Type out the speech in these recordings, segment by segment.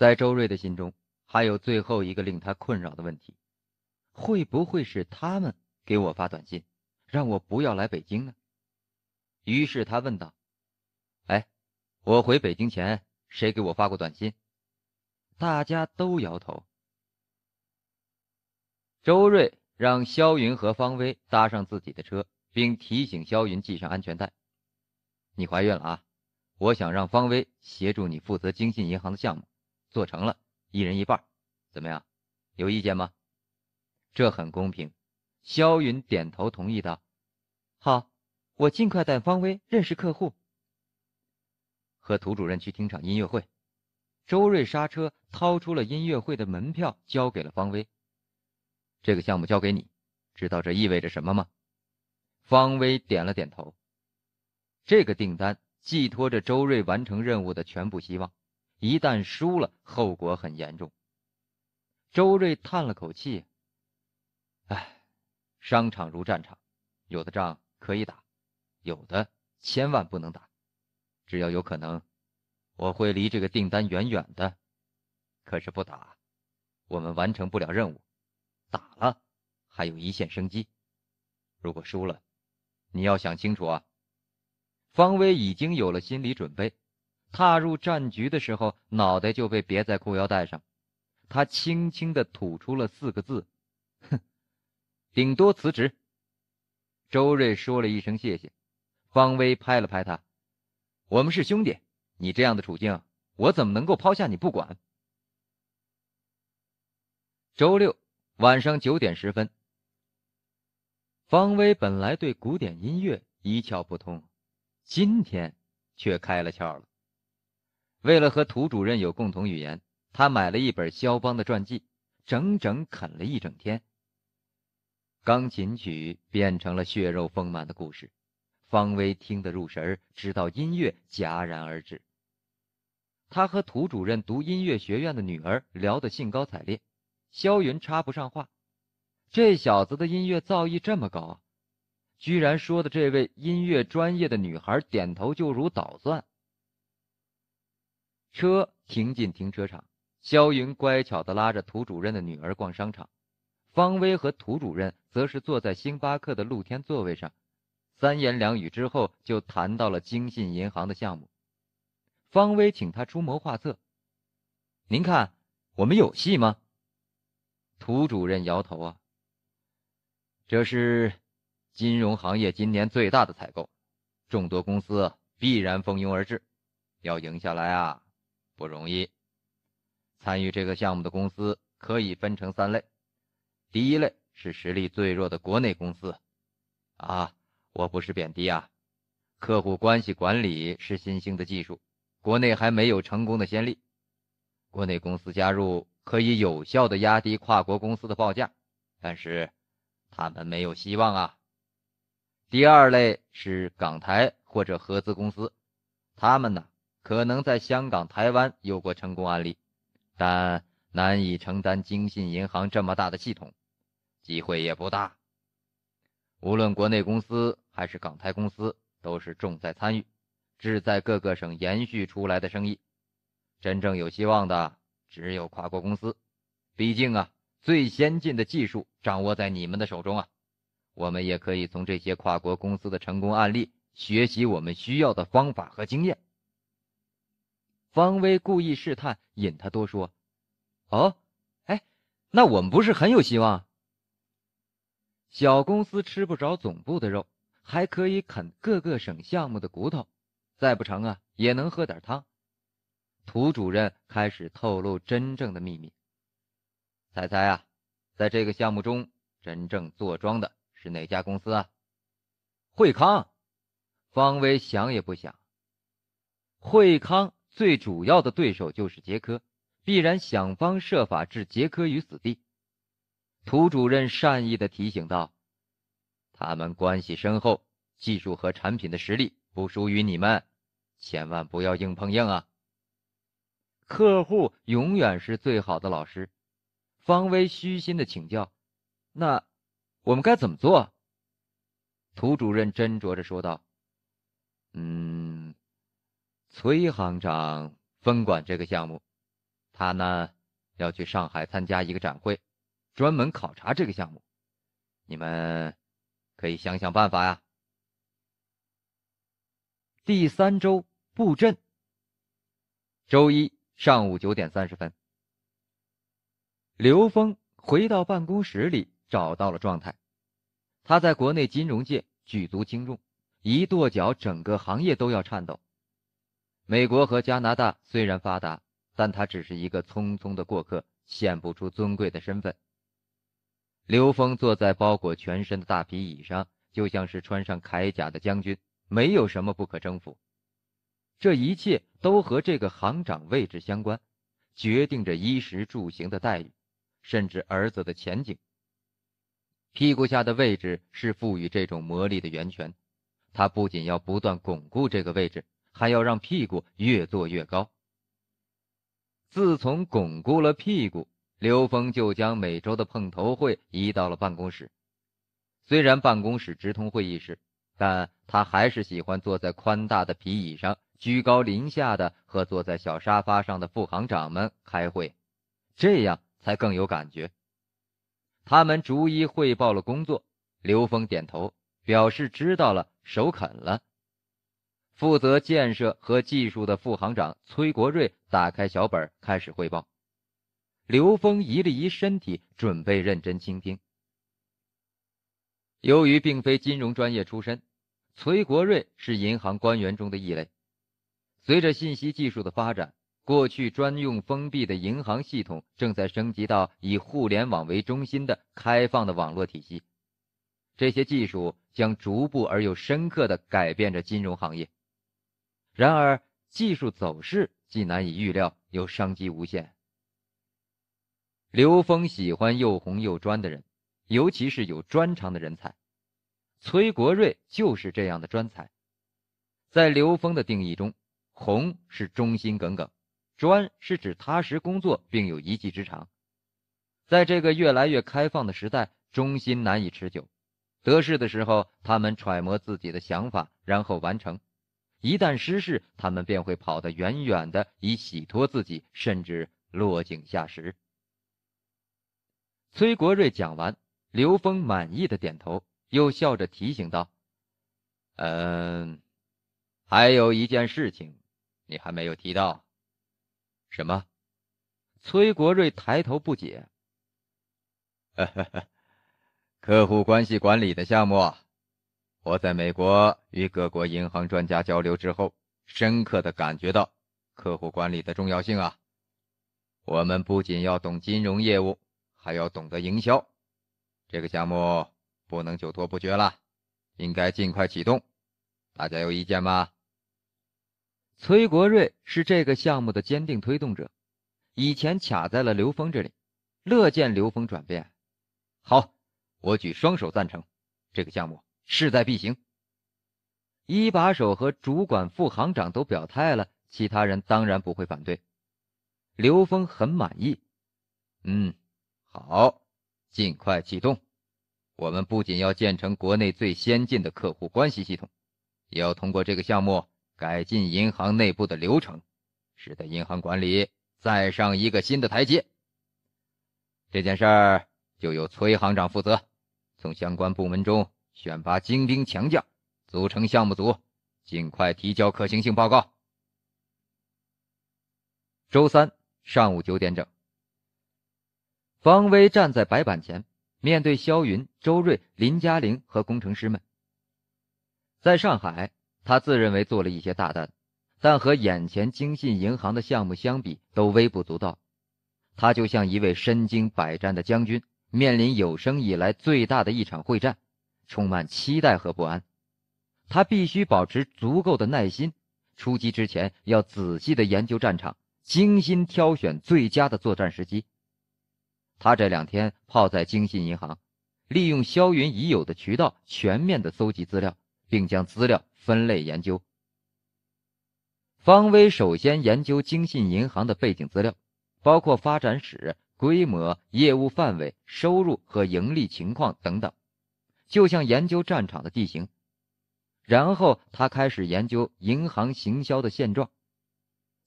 在周瑞的心中，还有最后一个令他困扰的问题：会不会是他们给我发短信，让我不要来北京呢？于是他问道：“哎，我回北京前谁给我发过短信？”大家都摇头。周瑞让肖云和方威搭上自己的车，并提醒肖云系上安全带：“你怀孕了啊！我想让方威协助你负责京信银行的项目。”做成了，一人一半，怎么样？有意见吗？这很公平。肖云点头同意道：“好，我尽快带方威认识客户。”和涂主任去听场音乐会。周瑞刹车，掏出了音乐会的门票，交给了方威：“这个项目交给你，知道这意味着什么吗？”方威点了点头。这个订单寄托着周瑞完成任务的全部希望。一旦输了，后果很严重。周瑞叹了口气：“哎，商场如战场，有的仗可以打，有的千万不能打。只要有可能，我会离这个订单远远的。可是不打，我们完成不了任务；打了，还有一线生机。如果输了，你要想清楚啊。”方威已经有了心理准备。踏入战局的时候，脑袋就被别在裤腰带上。他轻轻的吐出了四个字：“哼，顶多辞职。”周瑞说了一声谢谢，方威拍了拍他：“我们是兄弟，你这样的处境，我怎么能够抛下你不管？”周六晚上九点十分，方威本来对古典音乐一窍不通，今天却开了窍了。为了和涂主任有共同语言，他买了一本肖邦的传记，整整啃了一整天。钢琴曲变成了血肉丰满的故事，方威听得入神儿，直到音乐戛然而止。他和涂主任读音乐学院的女儿聊得兴高采烈，肖云插不上话。这小子的音乐造诣这么高，居然说的这位音乐专业的女孩点头就如捣蒜。车停进停车场，肖云乖巧的拉着涂主任的女儿逛商场，方威和涂主任则是坐在星巴克的露天座位上，三言两语之后就谈到了京信银行的项目，方威请他出谋划策，您看我们有戏吗？涂主任摇头啊，这是金融行业今年最大的采购，众多公司必然蜂拥而至，要赢下来啊！不容易。参与这个项目的公司可以分成三类，第一类是实力最弱的国内公司，啊，我不是贬低啊，客户关系管理是新兴的技术，国内还没有成功的先例，国内公司加入可以有效的压低跨国公司的报价，但是他们没有希望啊。第二类是港台或者合资公司，他们呢？可能在香港、台湾有过成功案例，但难以承担京信银行这么大的系统，机会也不大。无论国内公司还是港台公司，都是重在参与，志在各个省延续出来的生意，真正有希望的只有跨国公司。毕竟啊，最先进的技术掌握在你们的手中啊，我们也可以从这些跨国公司的成功案例学习我们需要的方法和经验。方威故意试探，引他多说：“哦，哎，那我们不是很有希望？小公司吃不着总部的肉，还可以啃各个省项目的骨头，再不成啊，也能喝点汤。”涂主任开始透露真正的秘密：“猜猜啊，在这个项目中，真正坐庄的是哪家公司啊？”惠康。方威想也不想：“惠康。”最主要的对手就是杰科，必然想方设法置杰科于死地。涂主任善意的提醒道：“他们关系深厚，技术和产品的实力不输于你们，千万不要硬碰硬啊。”客户永远是最好的老师。方威虚心的请教：“那我们该怎么做？”涂主任斟酌着说道：“嗯。”崔行长分管这个项目，他呢要去上海参加一个展会，专门考察这个项目。你们可以想想办法呀。第三周布阵，周一上午九点三十分，刘峰回到办公室里，找到了状态。他在国内金融界举足轻重，一跺脚，整个行业都要颤抖。美国和加拿大虽然发达，但他只是一个匆匆的过客，显不出尊贵的身份。刘峰坐在包裹全身的大皮椅上，就像是穿上铠甲的将军，没有什么不可征服。这一切都和这个行长位置相关，决定着衣食住行的待遇，甚至儿子的前景。屁股下的位置是赋予这种魔力的源泉，他不仅要不断巩固这个位置。他要让屁股越坐越高。自从巩固了屁股，刘峰就将每周的碰头会移到了办公室。虽然办公室直通会议室，但他还是喜欢坐在宽大的皮椅上，居高临下的和坐在小沙发上的副行长们开会，这样才更有感觉。他们逐一汇报了工作，刘峰点头表示知道了，首肯了。负责建设和技术的副行长崔国瑞打开小本开始汇报。刘峰移了移身体，准备认真倾听。由于并非金融专业出身，崔国瑞是银行官员中的异类。随着信息技术的发展，过去专用封闭的银行系统正在升级到以互联网为中心的开放的网络体系。这些技术将逐步而又深刻的改变着金融行业。然而，技术走势既难以预料，又商机无限。刘峰喜欢又红又专的人，尤其是有专长的人才。崔国瑞就是这样的专才。在刘峰的定义中，“红”是忠心耿耿，“专”是指踏实工作并有一技之长。在这个越来越开放的时代，忠心难以持久。得势的时候，他们揣摩自己的想法，然后完成。一旦失事，他们便会跑得远远的，以洗脱自己，甚至落井下石。崔国瑞讲完，刘峰满意的点头，又笑着提醒道：“嗯，还有一件事情，你还没有提到。什么？”崔国瑞抬头不解：“ 呵呵呵，客户关系管理的项目。”我在美国与各国银行专家交流之后，深刻的感觉到客户管理的重要性啊！我们不仅要懂金融业务，还要懂得营销。这个项目不能久拖不决了，应该尽快启动。大家有意见吗？崔国瑞是这个项目的坚定推动者，以前卡在了刘峰这里，乐见刘峰转变。好，我举双手赞成这个项目。势在必行。一把手和主管副行长都表态了，其他人当然不会反对。刘峰很满意，嗯，好，尽快启动。我们不仅要建成国内最先进的客户关系系统，也要通过这个项目改进银行内部的流程，使得银行管理再上一个新的台阶。这件事儿就由崔行长负责，从相关部门中。选拔精兵强将，组成项目组，尽快提交可行性报告。周三上午九点整，方威站在白板前，面对肖云、周瑞、林嘉玲和工程师们。在上海，他自认为做了一些大单，但和眼前京信银行的项目相比，都微不足道。他就像一位身经百战的将军，面临有生以来最大的一场会战。充满期待和不安，他必须保持足够的耐心。出击之前要仔细的研究战场，精心挑选最佳的作战时机。他这两天泡在京信银行，利用肖云已有的渠道，全面的搜集资料，并将资料分类研究。方威首先研究京信银行的背景资料，包括发展史、规模、业务范围、收入和盈利情况等等。就像研究战场的地形，然后他开始研究银行行销的现状，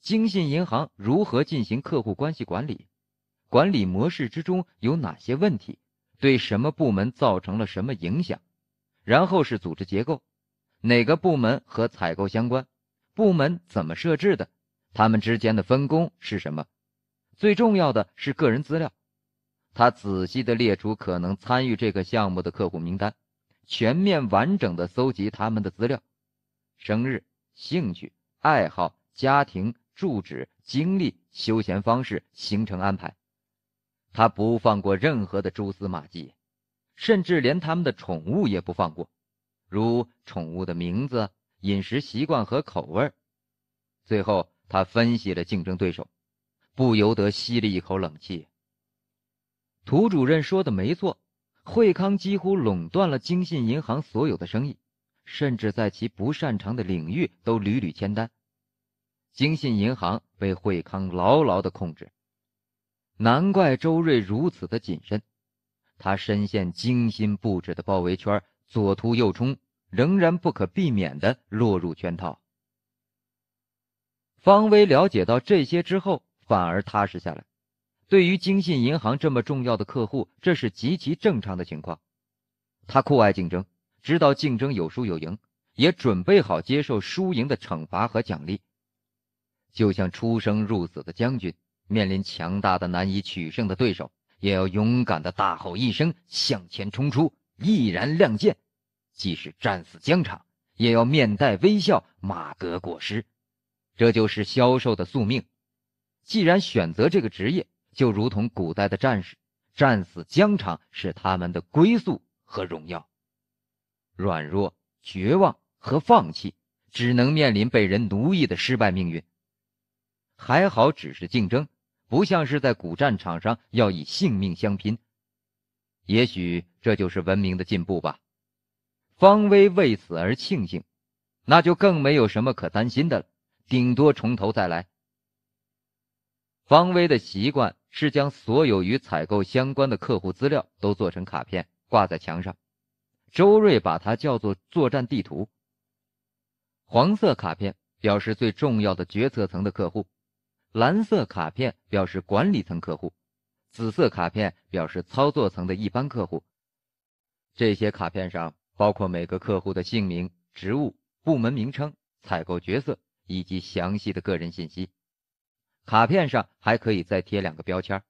精信银行如何进行客户关系管理，管理模式之中有哪些问题，对什么部门造成了什么影响，然后是组织结构，哪个部门和采购相关，部门怎么设置的，他们之间的分工是什么，最重要的是个人资料。他仔细的列出可能参与这个项目的客户名单，全面完整的搜集他们的资料：生日、兴趣、爱好、家庭住址、经历、休闲方式、行程安排。他不放过任何的蛛丝马迹，甚至连他们的宠物也不放过，如宠物的名字、饮食习惯和口味。最后，他分析了竞争对手，不由得吸了一口冷气。涂主任说的没错，惠康几乎垄断了京信银行所有的生意，甚至在其不擅长的领域都屡屡签单。京信银行被惠康牢牢的控制，难怪周瑞如此的谨慎。他深陷精心布置的包围圈，左突右冲，仍然不可避免的落入圈套。方威了解到这些之后，反而踏实下来。对于京信银行这么重要的客户，这是极其正常的情况。他酷爱竞争，知道竞争有输有赢，也准备好接受输赢的惩罚和奖励。就像出生入死的将军，面临强大的难以取胜的对手，也要勇敢的大吼一声，向前冲出，毅然亮剑。即使战死疆场，也要面带微笑，马革裹尸。这就是销售的宿命。既然选择这个职业，就如同古代的战士，战死疆场是他们的归宿和荣耀。软弱、绝望和放弃，只能面临被人奴役的失败命运。还好，只是竞争，不像是在古战场上要以性命相拼。也许这就是文明的进步吧。方威为此而庆幸，那就更没有什么可担心的了，顶多从头再来。方威的习惯。是将所有与采购相关的客户资料都做成卡片挂在墙上，周瑞把它叫做“作战地图”。黄色卡片表示最重要的决策层的客户，蓝色卡片表示管理层客户，紫色卡片表示操作层的一般客户。这些卡片上包括每个客户的姓名、职务、部门名称、采购角色以及详细的个人信息。卡片上还可以再贴两个标签，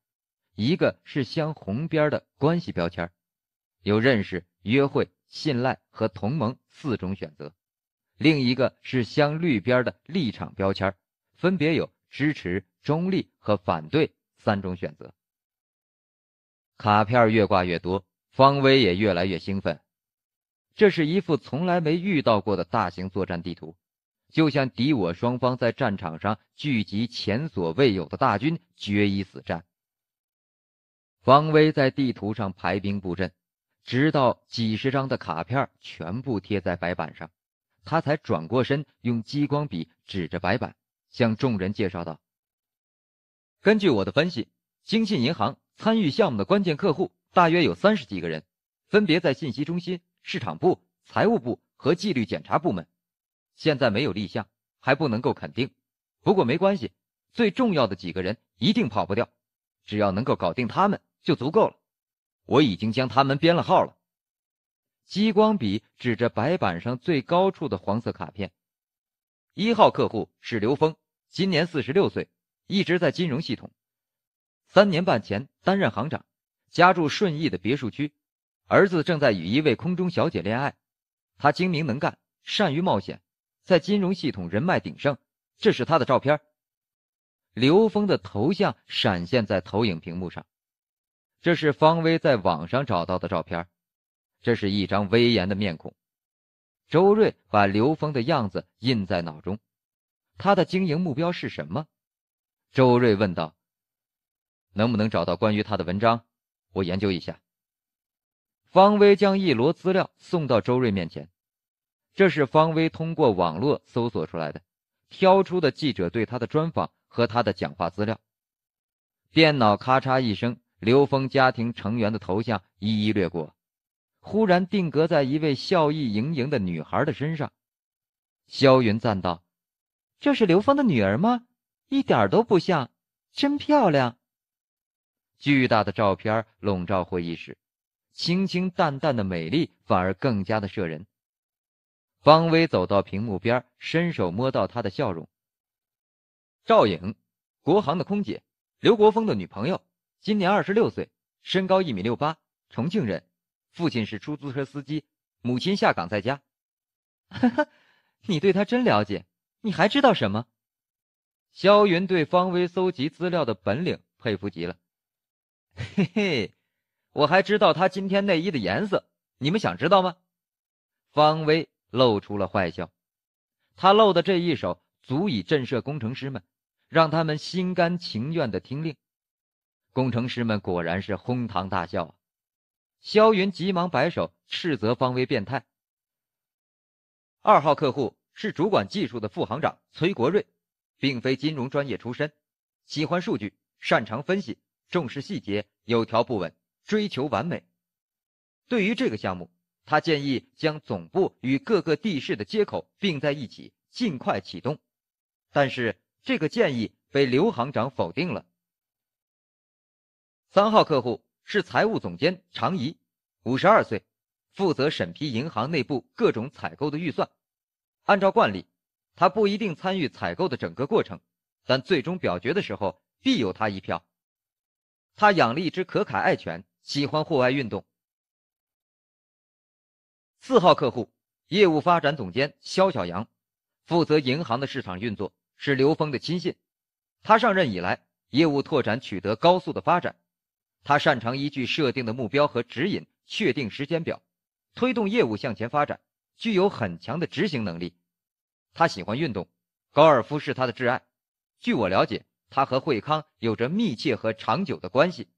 一个是镶红边的关系标签，有认识、约会、信赖和同盟四种选择；另一个是镶绿边的立场标签，分别有支持、中立和反对三种选择。卡片越挂越多，方威也越来越兴奋。这是一幅从来没遇到过的大型作战地图。就像敌我双方在战场上聚集前所未有的大军，决一死战。方威在地图上排兵布阵，直到几十张的卡片全部贴在白板上，他才转过身，用激光笔指着白板，向众人介绍道：“根据我的分析，兴信银行参与项目的关键客户大约有三十几个人，分别在信息中心、市场部、财务部和纪律检查部门。”现在没有立项，还不能够肯定。不过没关系，最重要的几个人一定跑不掉，只要能够搞定他们就足够了。我已经将他们编了号了。激光笔指着白板上最高处的黄色卡片。一号客户是刘峰，今年四十六岁，一直在金融系统，三年半前担任行长，家住顺义的别墅区，儿子正在与一位空中小姐恋爱。他精明能干，善于冒险。在金融系统人脉鼎盛，这是他的照片。刘峰的头像闪现在投影屏幕上，这是方威在网上找到的照片，这是一张威严的面孔。周瑞把刘峰的样子印在脑中，他的经营目标是什么？周瑞问道。能不能找到关于他的文章？我研究一下。方威将一摞资料送到周瑞面前。这是方威通过网络搜索出来的，挑出的记者对他的专访和他的讲话资料。电脑咔嚓一声，刘峰家庭成员的头像一一掠过，忽然定格在一位笑意盈盈的女孩的身上。萧云赞道：“这是刘峰的女儿吗？一点都不像，真漂亮。”巨大的照片笼罩会议室，清清淡淡的美丽反而更加的摄人。方威走到屏幕边，伸手摸到她的笑容。赵颖，国航的空姐，刘国峰的女朋友，今年二十六岁，身高一米六八，重庆人，父亲是出租车司机，母亲下岗在家。哈哈，你对她真了解，你还知道什么？肖云对方威搜集资料的本领佩服极了。嘿嘿，我还知道她今天内衣的颜色，你们想知道吗？方威。露出了坏笑，他露的这一手足以震慑工程师们，让他们心甘情愿的听令。工程师们果然是哄堂大笑啊！肖云急忙摆手斥责方威变态。二号客户是主管技术的副行长崔国瑞，并非金融专业出身，喜欢数据，擅长分析，重视细节，有条不紊，追求完美。对于这个项目。他建议将总部与各个地市的接口并在一起，尽快启动。但是这个建议被刘行长否定了。三号客户是财务总监常怡，五十二岁，负责审批银行内部各种采购的预算。按照惯例，他不一定参与采购的整个过程，但最终表决的时候必有他一票。他养了一只可卡爱犬，喜欢户外运动。四号客户业务发展总监肖小阳，负责银行的市场运作，是刘峰的亲信。他上任以来，业务拓展取得高速的发展。他擅长依据设定的目标和指引确定时间表，推动业务向前发展，具有很强的执行能力。他喜欢运动，高尔夫是他的挚爱。据我了解，他和惠康有着密切和长久的关系。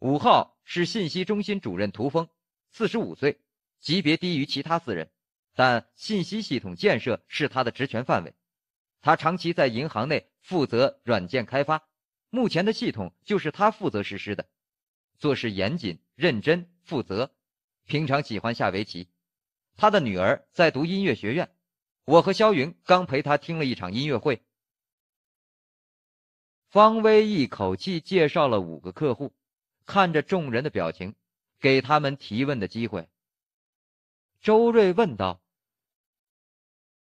五号是信息中心主任涂峰。四十五岁，级别低于其他四人，但信息系统建设是他的职权范围。他长期在银行内负责软件开发，目前的系统就是他负责实施的。做事严谨、认真、负责，平常喜欢下围棋。他的女儿在读音乐学院，我和肖云刚陪他听了一场音乐会。方威一口气介绍了五个客户，看着众人的表情。给他们提问的机会。周瑞问道：“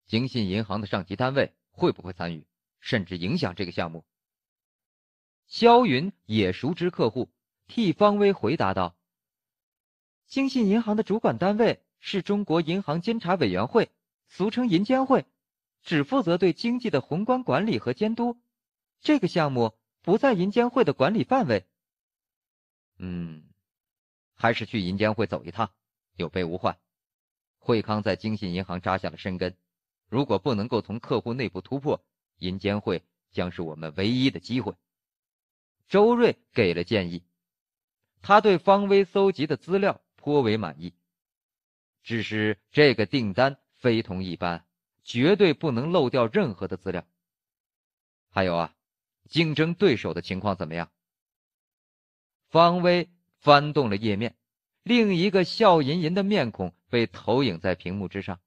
兴信银行的上级单位会不会参与，甚至影响这个项目？”肖云也熟知客户，替方威回答道：“兴信银行的主管单位是中国银行监察委员会，俗称银监会，只负责对经济的宏观管理和监督。这个项目不在银监会的管理范围。”嗯。还是去银监会走一趟，有备无患。惠康在京信银行扎下了深根，如果不能够从客户内部突破，银监会将是我们唯一的机会。周瑞给了建议，他对方威搜集的资料颇为满意，只是这个订单非同一般，绝对不能漏掉任何的资料。还有啊，竞争对手的情况怎么样？方威。翻动了页面，另一个笑吟吟的面孔被投影在屏幕之上。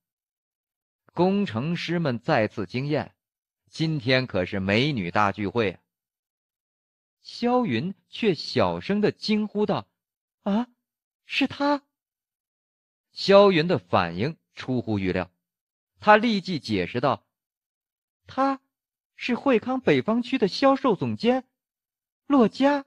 工程师们再次惊艳，今天可是美女大聚会。萧云却小声的惊呼道：“啊，是他！”萧云的反应出乎预料，他立即解释道：“他，是惠康北方区的销售总监，洛佳。”